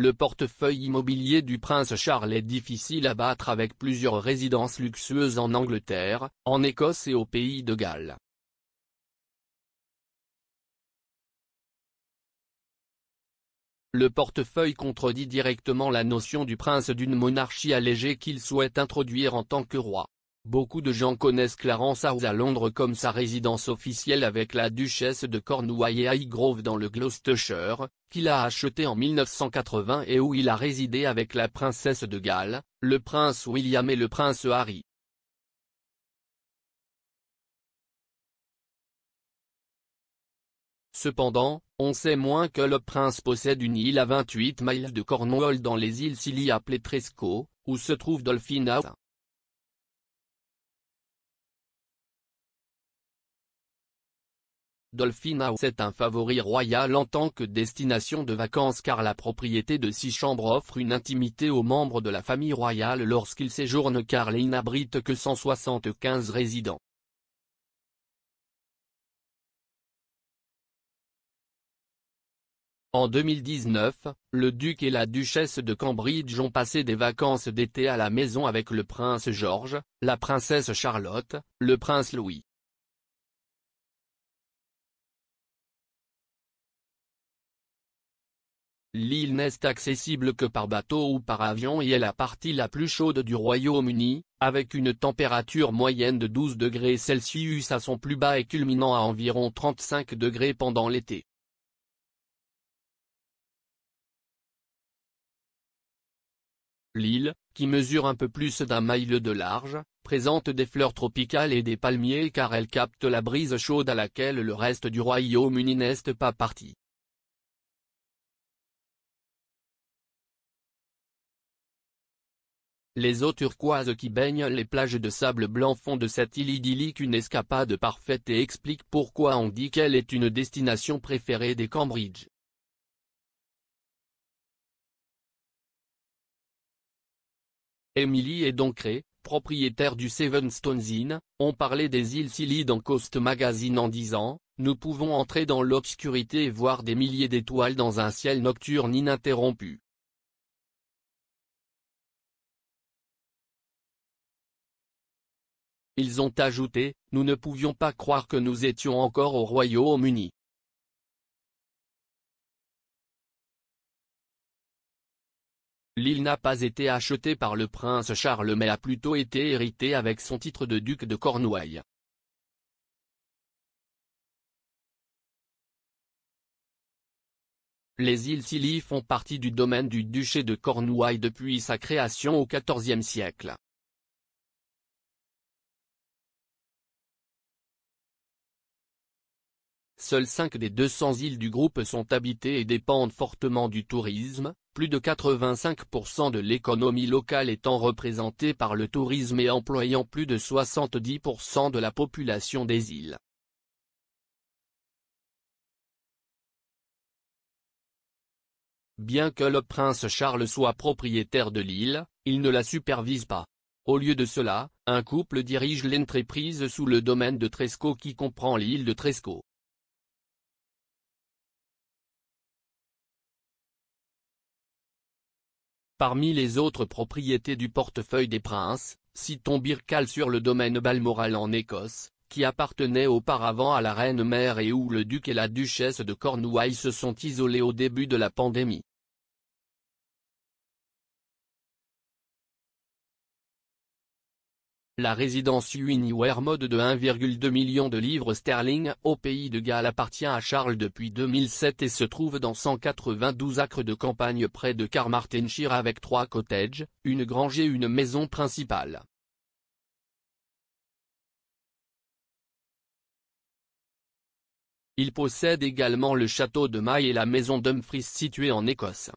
Le portefeuille immobilier du prince Charles est difficile à battre avec plusieurs résidences luxueuses en Angleterre, en Écosse et au pays de Galles. Le portefeuille contredit directement la notion du prince d'une monarchie allégée qu'il souhaite introduire en tant que roi. Beaucoup de gens connaissent Clarence House à Londres comme sa résidence officielle avec la duchesse de Cornouailles et Highgrove dans le Gloucestershire, qu'il a acheté en 1980 et où il a résidé avec la princesse de Galles, le prince William et le prince Harry. Cependant, on sait moins que le prince possède une île à 28 miles de Cornwall dans les îles Scilly appelées Tresco, où se trouve Dolphin House. Dolphin House est un favori royal en tant que destination de vacances car la propriété de six chambres offre une intimité aux membres de la famille royale lorsqu'ils séjournent car les n'abrite que 175 résidents. En 2019, le duc et la duchesse de Cambridge ont passé des vacances d'été à la maison avec le prince George, la princesse Charlotte, le prince Louis, L'île n'est accessible que par bateau ou par avion et est la partie la plus chaude du Royaume-Uni, avec une température moyenne de 12 degrés Celsius à son plus bas et culminant à environ 35 degrés pendant l'été. L'île, qui mesure un peu plus d'un mile de large, présente des fleurs tropicales et des palmiers car elle capte la brise chaude à laquelle le reste du Royaume-Uni n'est pas parti. Les eaux turquoises qui baignent les plages de sable blanc font de cette île idyllique une escapade parfaite et expliquent pourquoi on dit qu'elle est une destination préférée des Cambridge. Emily et Doncré, propriétaire du Seven Stones Inn, ont parlé des îles Silly dans Coast Magazine en disant « Nous pouvons entrer dans l'obscurité et voir des milliers d'étoiles dans un ciel nocturne ininterrompu. Ils ont ajouté, nous ne pouvions pas croire que nous étions encore au Royaume-Uni. L'île n'a pas été achetée par le prince Charles mais a plutôt été héritée avec son titre de duc de Cornouailles. Les îles Scilly font partie du domaine du duché de Cornouailles depuis sa création au XIVe siècle. Seules 5 des 200 îles du groupe sont habitées et dépendent fortement du tourisme, plus de 85% de l'économie locale étant représentée par le tourisme et employant plus de 70% de la population des îles. Bien que le prince Charles soit propriétaire de l'île, il ne la supervise pas. Au lieu de cela, un couple dirige l'entreprise sous le domaine de Tresco qui comprend l'île de Tresco. Parmi les autres propriétés du portefeuille des princes, citons Birkal sur le domaine Balmoral en Écosse, qui appartenait auparavant à la reine-mère et où le duc et la duchesse de Cornouailles se sont isolés au début de la pandémie. La résidence Uniware Mode de 1,2 million de livres sterling au pays de Galles appartient à Charles depuis 2007 et se trouve dans 192 acres de campagne près de Carmarthenshire avec trois cottages, une grange et une maison principale. Il possède également le château de Maille et la maison Dumfries située en Écosse.